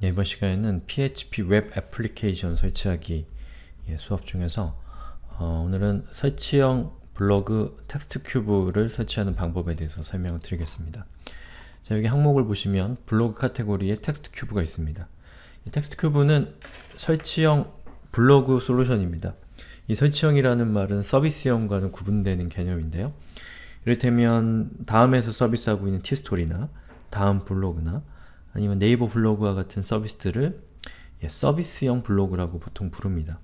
예, 이번 시간에는 PHP 웹 애플리케이션 설치하기 예, 수업 중에서 어, 오늘은 설치형 블로그 텍스트 큐브를 설치하는 방법에 대해서 설명을 드리겠습니다. 자, 여기 항목을 보시면 블로그 카테고리에 텍스트 큐브가 있습니다. 텍스트 큐브는 설치형 블로그 솔루션입니다. 이 설치형이라는 말은 서비스형과는 구분되는 개념인데요. 이를테면 다음에서 서비스하고 있는 티스토리나 다음 블로그나 아니면 네이버 블로그와 같은 서비스들을 예, 서비스형 블로그라고 보통 부릅니다.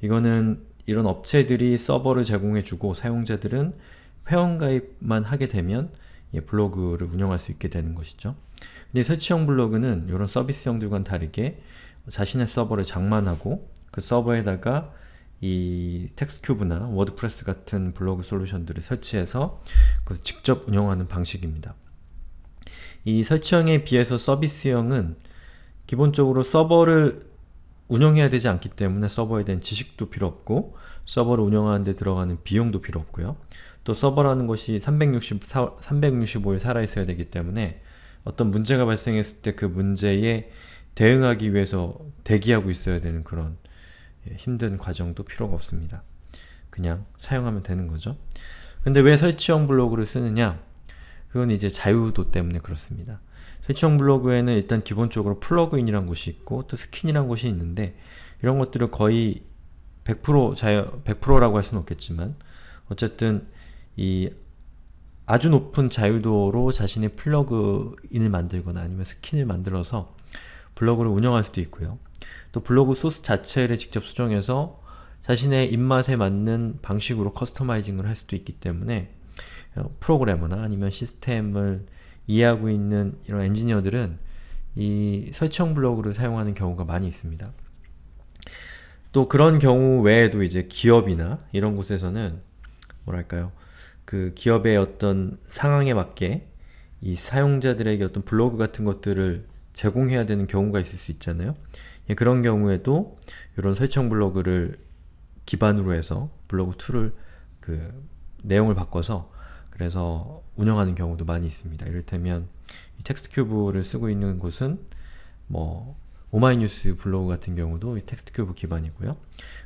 이거는 이런 업체들이 서버를 제공해주고 사용자들은 회원가입만 하게 되면 예, 블로그를 운영할 수 있게 되는 것이죠. 근데 설치형 블로그는 이런 서비스형들과는 다르게 자신의 서버를 장만하고 그 서버에다가 이 텍스큐브나 워드프레스 같은 블로그 솔루션들을 설치해서 그 직접 운영하는 방식입니다. 이 설치형에 비해서 서비스형은 기본적으로 서버를 운영해야 되지 않기 때문에 서버에 대한 지식도 필요 없고 서버를 운영하는데 들어가는 비용도 필요 없고요. 또 서버라는 것이 360, 365일 살아있어야 되기 때문에 어떤 문제가 발생했을 때 그 문제에 대응하기 위해서 대기하고 있어야 되는 그런 예, 힘든 과정도 필요가 없습니다. 그냥 사용하면 되는 거죠. 근데 왜 설치형 블로그를 쓰느냐? 그건 이제 자유도 때문에 그렇습니다. 세청 블로그에는 일단 기본적으로 플러그인이란 곳이 있고 또 스킨이란 곳이 있는데 이런 것들을 거의 100% 자유, 100%라고 할 수는 없겠지만 어쨌든 이 아주 높은 자유도로 자신의 플러그인을 만들거나 아니면 스킨을 만들어서 블로그를 운영할 수도 있고요. 또 블로그 소스 자체를 직접 수정해서 자신의 입맛에 맞는 방식으로 커스터마이징을 할 수도 있기 때문에 프로그램이나 아니면 시스템을 이해하고 있는 이런 엔지니어들은 이 설치형 블록으로 사용하는 경우가 많이 있습니다. 또 그런 경우 외에도 이제 기업이나 이런 곳에서는 뭐랄까요 그 기업의 어떤 상황에 맞게 이 사용자들에게 어떤 블로그 같은 것들을 제공해야 되는 경우가 있을 수 있잖아요. 예, 그런 경우에도 이런 설정 블로그를 기반으로 해서 블로그 2를 그 내용을 바꿔서 그래서 운영하는 경우도 많이 있습니다. 이를테면 텍스트 큐브를 쓰고 있는 곳은 뭐 오마이뉴스 블로그 같은 경우도 텍스트 큐브 기반이고요.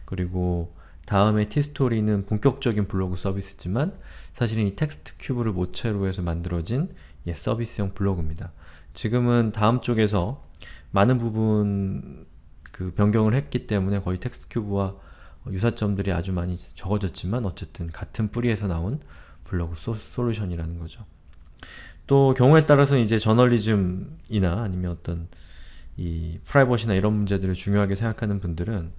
그리고 다음에 티스토리는 본격적인 블로그 서비스지만 사실은 이 텍스트 큐브를 모체로 해서 만들어진 예, 서비스형 블로그입니다. 지금은 다음 쪽에서 많은 부분 그 변경을 했기 때문에 거의 텍스트 큐브와 유사점들이 아주 많이 적어졌지만 어쨌든 같은 뿌리에서 나온 블로그 소, 솔루션이라는 거죠. 또 경우에 따라서는 이제 저널리즘이나 아니면 어떤 이 프라이버시나 이런 문제들을 중요하게 생각하는 분들은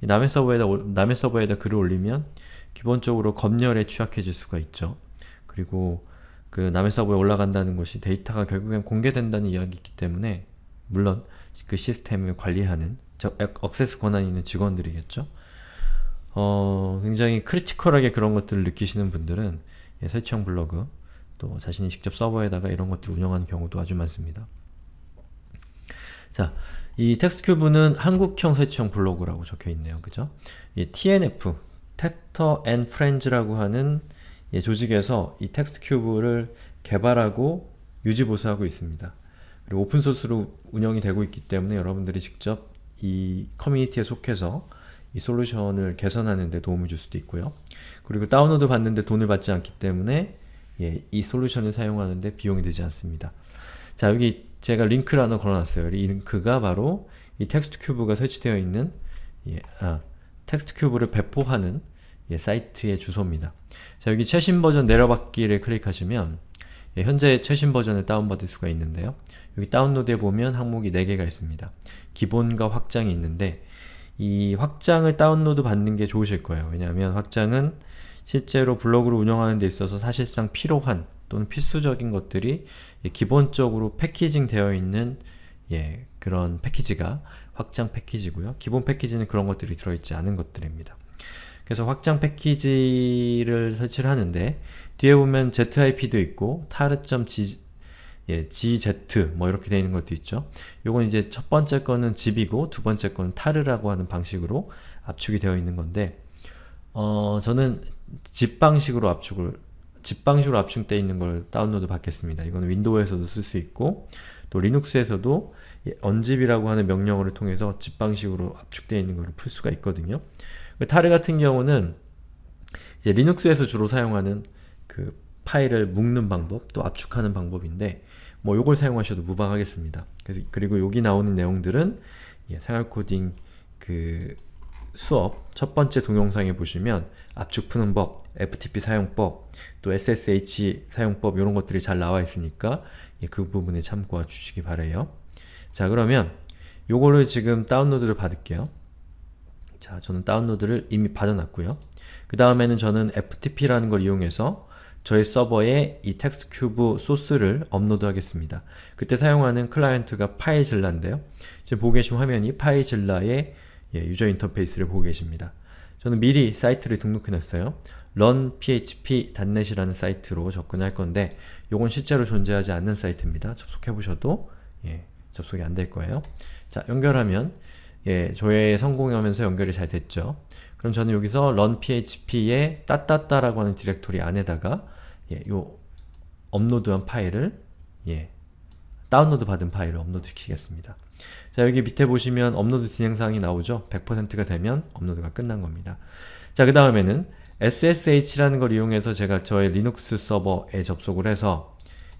남의 서버에다 남의 서버에다 글을 올리면 기본적으로 검열에 취약해질 수가 있죠. 그리고 그 남의 서버에 올라간다는 것이 데이터가 결국엔 공개된다는 이야기이기 때문에 물론 그 시스템을 관리하는 즉 액세스 권한이 있는 직원들이겠죠. 어, 굉장히 크리티컬하게 그런 것들을 느끼시는 분들은 설치형 예, 블로그, 또 자신이 직접 서버에다가 이런 것들을 운영하는 경우도 아주 많습니다. 자, 이 텍스트 큐브는 한국형 설치형 블로그라고 적혀있네요. 그죠? 이 TNF, 텍터 앤 프렌즈라고 하는 예, 조직에서 이 텍스트 큐브를 개발하고 유지보수하고 있습니다. 그리고 오픈소스로 운영이 되고 있기 때문에 여러분들이 직접 이 커뮤니티에 속해서 이 솔루션을 개선하는 데 도움을 줄 수도 있고요. 그리고 다운로드 받는데 돈을 받지 않기 때문에 예, 이 솔루션을 사용하는데 비용이 되지 않습니다. 자 여기 제가 링크를 하나 걸어놨어요. 이 링크가 바로 이 텍스트 큐브가 설치되어 있는 예, 아, 텍스트 큐브를 배포하는 예, 사이트의 주소입니다. 자 여기 최신 버전 내려받기를 클릭하시면 예, 현재 최신 버전을 다운받을 수가 있는데요. 여기 다운로드해 보면 항목이 4개가 있습니다. 기본과 확장이 있는데 이 확장을 다운로드 받는 게 좋으실 거예요. 왜냐하면 확장은 실제로 블로그를 운영하는 데 있어서 사실상 필요한 또는 필수적인 것들이 기본적으로 패키징 되어 있는 예, 그런 패키지가 확장 패키지고요. 기본 패키지는 그런 것들이 들어있지 않은 것들입니다. 그래서 확장 패키지를 설치를 하는데 뒤에 보면 zip도 있고 타르.gz 예, GZ 뭐 이렇게 되어 있는 것도 있죠. 요건 이제 첫 번째 거는 집이고 두 번째 거는 타르라고 하는 방식으로 압축이 되어 있는 건데 어, 저는 집 방식으로 압축을 집 방식으로 압축되어 있는 걸 다운로드 받겠습니다. 이건 윈도우에서도 쓸 수 있고 또 리눅스에서도 예, 언집이라고 하는 명령어를 통해서 집 방식으로 압축되어 있는 걸 풀 수가 있거든요. 타르 그 같은 경우는 이제 리눅스에서 주로 사용하는 그 파일을 묶는 방법, 또 압축하는 방법인데 뭐 요걸 사용하셔도 무방하겠습니다. 그리고 여기 나오는 내용들은 예, 생활코딩 그 수업 첫 번째 동영상에 보시면 압축 푸는 법, FTP 사용법, 또 SSH 사용법 이런 것들이 잘 나와 있으니까 예, 그 부분에 참고해 주시기 바래요. 자 그러면 요거를 지금 다운로드를 받을게요. 자 저는 다운로드를 이미 받아놨고요. 그 다음에는 저는 FTP라는 걸 이용해서 저희 서버에 이 텍스트 큐브 소스를 업로드 하겠습니다. 그때 사용하는 클라이언트가 파이즐라인데요 지금 보고 계신 화면이 파이즐라의 예, 유저 인터페이스를 보고 계십니다. 저는 미리 사이트를 등록해놨어요. runphp.net이라는 사이트로 접근할 건데 요건 실제로 존재하지 않는 사이트입니다. 접속해보셔도 예, 접속이 안 될 거예요. 자, 연결하면 예, 조회 성공하면서 연결이 잘 됐죠. 그럼 저는 여기서 r u n p h p 에 따따따라고 하는 디렉토리 안에다가 예, 요 업로드한 파일을 예, 다운로드 받은 파일을 업로드 시키겠습니다. 자 여기 밑에 보시면 업로드 진행사항이 나오죠? 100%가 되면 업로드가 끝난 겁니다. 자그 다음에는 SSH라는 걸 이용해서 제가 저의 리눅스 서버에 접속을 해서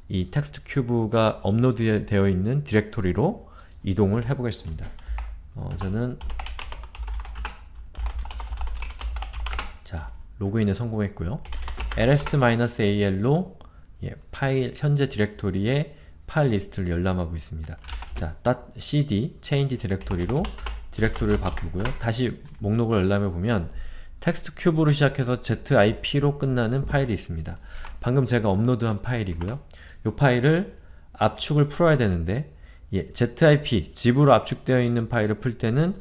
이 텍스트 큐브가 업로드되어 있는 디렉토리로 이동을 해보겠습니다. 어, 저는 자 로그인에 성공했고요. ls-al로 예, 파일 현재 디렉토리의 파일 리스트를 열람하고 있습니다. 자, .cd change 디렉토리로 디렉토리를 바꾸고요. 다시 목록을 열람해 보면 텍스트 큐브로 시작해서 zip로 끝나는 파일이 있습니다. 방금 제가 업로드한 파일이고요. 이 파일을 압축을 풀어야 되는데 예, zip, 집으로 압축되어 있는 파일을 풀 때는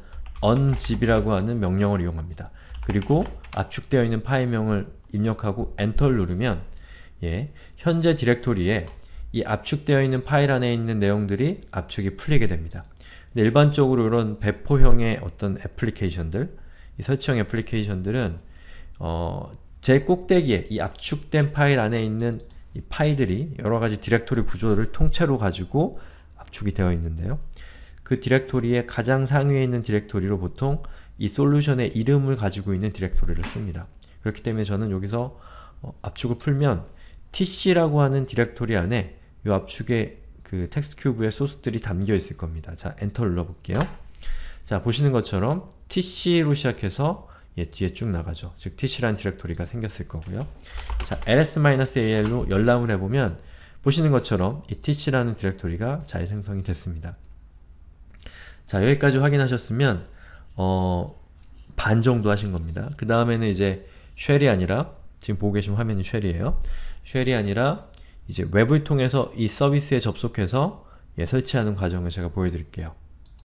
unzip이라고 하는 명령을 이용합니다. 그리고 압축되어 있는 파일명을 입력하고 엔터를 누르면 예, 현재 디렉토리에 이 압축되어 있는 파일 안에 있는 내용들이 압축이 풀리게 됩니다. 근데 일반적으로 이런 배포형의 어떤 애플리케이션들, 설치형 애플리케이션들은 어, 제 꼭대기에 이 압축된 파일 안에 있는 이 파일들이 여러가지 디렉토리 구조를 통째로 가지고 압축이 되어 있는데요. 그 디렉토리의 가장 상위에 있는 디렉토리로 보통 이 솔루션의 이름을 가지고 있는 디렉토리를 씁니다. 그렇기 때문에 저는 여기서 어, 압축을 풀면 tc라고 하는 디렉토리 안에 이 압축의 그 텍스트 큐브의 소스들이 담겨 있을 겁니다. 자, 엔터 눌러볼게요. 자, 보시는 것처럼 tc로 시작해서 예, 뒤에 쭉 나가죠. 즉 tc라는 디렉토리가 생겼을 거고요. 자, ls-al로 열람을 해보면 보시는 것처럼 이 tc라는 디렉토리가 잘 생성이 됐습니다. 자, 여기까지 확인하셨으면 어, 반 정도 하신 겁니다. 그 다음에는 이제 쉘이 아니라 지금 보고 계신 화면이 쉘이에요. 쉘이 아니라 이제 웹을 통해서 이 서비스에 접속해서 예, 설치하는 과정을 제가 보여드릴게요.